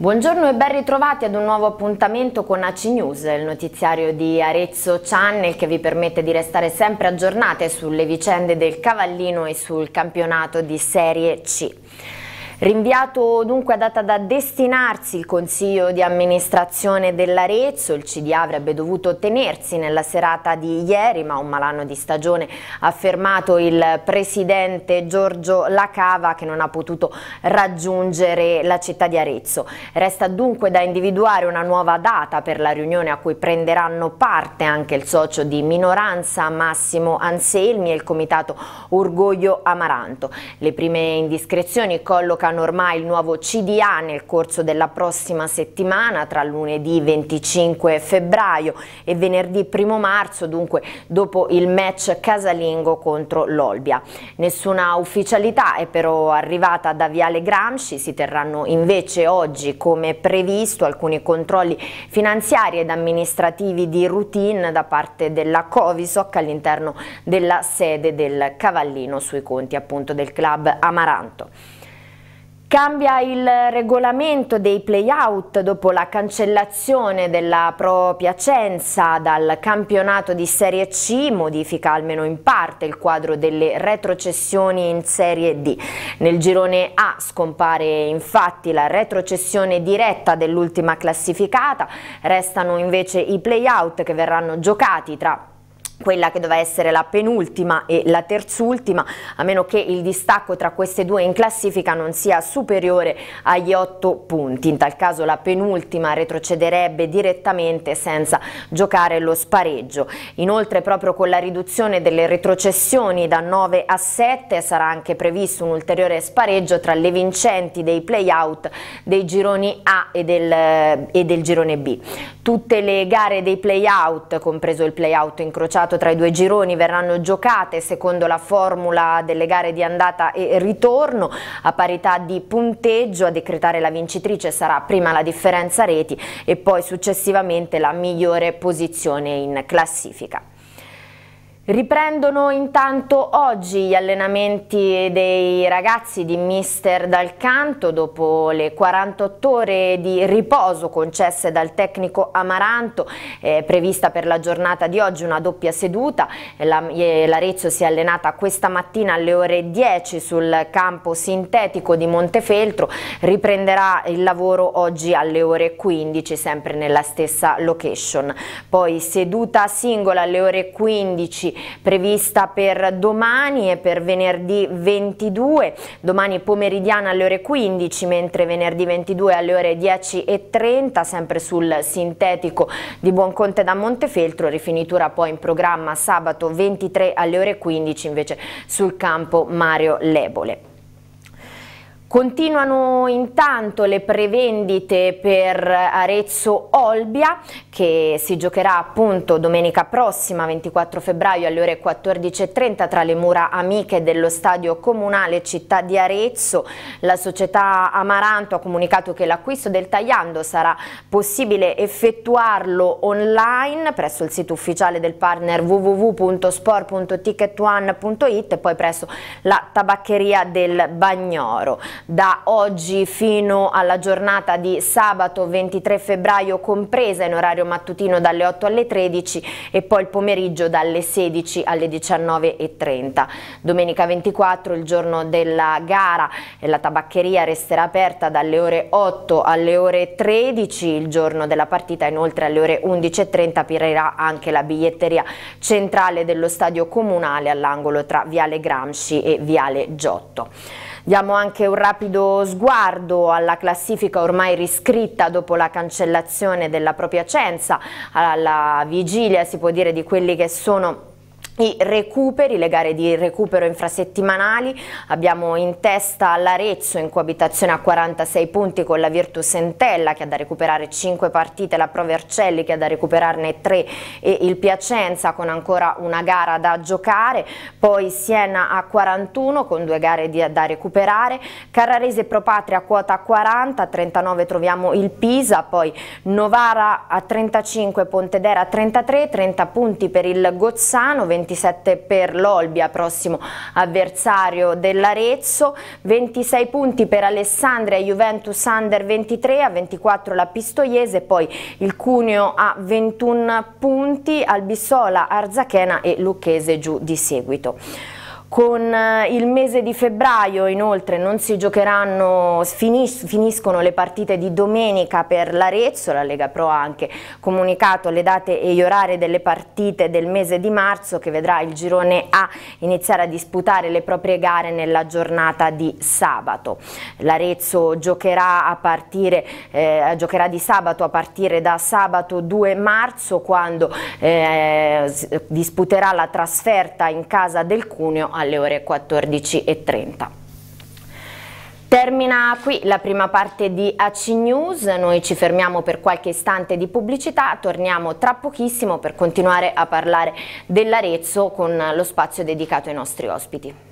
Buongiorno e ben ritrovati ad un nuovo appuntamento con AC News, il notiziario di Arezzo Channel che vi permette di restare sempre aggiornate sulle vicende del Cavallino e sul campionato di Serie C. Rinviato dunque a data da destinarsi il Consiglio di amministrazione dell'Arezzo, il CDA avrebbe dovuto tenersi nella serata di ieri, ma un malanno di stagione ha fermato il presidente Giorgio Lacava che non ha potuto raggiungere la città di Arezzo. Resta dunque da individuare una nuova data per la riunione a cui prenderanno parte anche il socio di minoranza Massimo Anselmi e il comitato Orgoglio Amaranto. Le prime indiscrezioni collocano Convocano ormai il nuovo CDA nel corso della prossima settimana, tra lunedì 25 febbraio e venerdì 1 marzo, dunque dopo il match casalingo contro l'Olbia. Nessuna ufficialità è però arrivata da Viale Gramsci, si terranno invece oggi come previsto alcuni controlli finanziari ed amministrativi di routine da parte della Covisoc all'interno della sede del Cavallino sui conti appunto del club Amaranto. Cambia il regolamento dei playout dopo la cancellazione della Pro Piacenza dal campionato di Serie C, modifica almeno in parte il quadro delle retrocessioni in Serie D. Nel girone A scompare infatti la retrocessione diretta dell'ultima classificata, restano invece i playout che verranno giocati tra quella che doveva essere la penultima e la terzultima, a meno che il distacco tra queste due in classifica non sia superiore agli 8 punti. In tal caso la penultima retrocederebbe direttamente senza giocare lo spareggio. Inoltre proprio con la riduzione delle retrocessioni da 9 a 7 sarà anche previsto un ulteriore spareggio tra le vincenti dei playout dei gironi A e del, eh, e del girone B. Tutte le gare dei playout, compreso il playout incrociato risultato tra i due gironi verranno giocate secondo la formula delle gare di andata e ritorno a parità di punteggio a decretare la vincitrice sarà prima la differenza reti e poi successivamente la migliore posizione in classifica. Riprendono intanto oggi gli allenamenti dei ragazzi di Mister Dal Canto dopo le 48 ore di riposo concesse dal tecnico Amaranto, eh, prevista per la giornata di oggi una doppia seduta. Eh, L'Arezzo si è allenata questa mattina alle ore 10 sul campo sintetico di Montefeltro, riprenderà il lavoro oggi alle ore 15 sempre nella stessa location. Poi seduta singola alle ore 15 prevista per domani e per venerdì 22, domani pomeridiana alle ore 15, mentre venerdì 22 alle ore 10 e 30 sempre sul sintetico di Buonconte da Montefeltro, rifinitura poi in programma sabato 23 alle ore 15 invece sul campo Mario Lebole. Continuano intanto le prevendite per Arezzo Olbia che si giocherà appunto domenica prossima 24 febbraio alle ore 14.30 tra le mura amiche dello stadio comunale città di Arezzo. La società Amaranto ha comunicato che l'acquisto del tagliando sarà possibile effettuarlo online presso il sito ufficiale del partner www.sport.ticketone.it e poi presso la tabaccheria del Bagnoro da oggi fino alla giornata di sabato 23 febbraio compresa in orario mattutino dalle 8 alle 13 e poi il pomeriggio dalle 16 alle 19.30. Domenica 24 il giorno della gara la tabaccheria resterà aperta dalle ore 8 alle ore 13 il giorno della partita inoltre alle ore 11.30 aprirà anche la biglietteria centrale dello stadio comunale all'angolo tra Viale Gramsci e Viale Giotto. Diamo anche un rapido sguardo alla classifica ormai riscritta dopo la cancellazione della propria censa, alla vigilia si può dire di quelli che sono i recuperi, le gare di recupero infrasettimanali, abbiamo in testa l'Arezzo in coabitazione a 46 punti con la Virtus Entella che ha da recuperare 5 partite, la Pro Vercelli che ha da recuperarne 3 e il Piacenza con ancora una gara da giocare, poi Siena a 41 con due gare di, da recuperare, Carrarese Pro Patria a quota 40, a 39 troviamo il Pisa, poi Novara a 35, Pontedera a 33, 30 punti per il Gozzano, 20 27 per l'Olbia, prossimo avversario dell'Arezzo, 26 punti per Alessandria, Juventus Under 23, a 24 la Pistoiese, poi il Cuneo a 21 punti, Albissola, Arzachena e Lucchese giù di seguito. Con eh, il mese di febbraio inoltre non si giocheranno, finis, finiscono le partite di domenica per l'Arezzo, la Lega Pro ha anche comunicato le date e gli orari delle partite del mese di marzo che vedrà il girone A iniziare a disputare le proprie gare nella giornata di sabato. L'Arezzo giocherà, eh, giocherà, di sabato a partire da sabato 2 marzo quando eh, disputerà la trasferta in casa del Cuneo alle ore 14.30. Termina qui la prima parte di AC News, noi ci fermiamo per qualche istante di pubblicità, torniamo tra pochissimo per continuare a parlare dell'Arezzo con lo spazio dedicato ai nostri ospiti.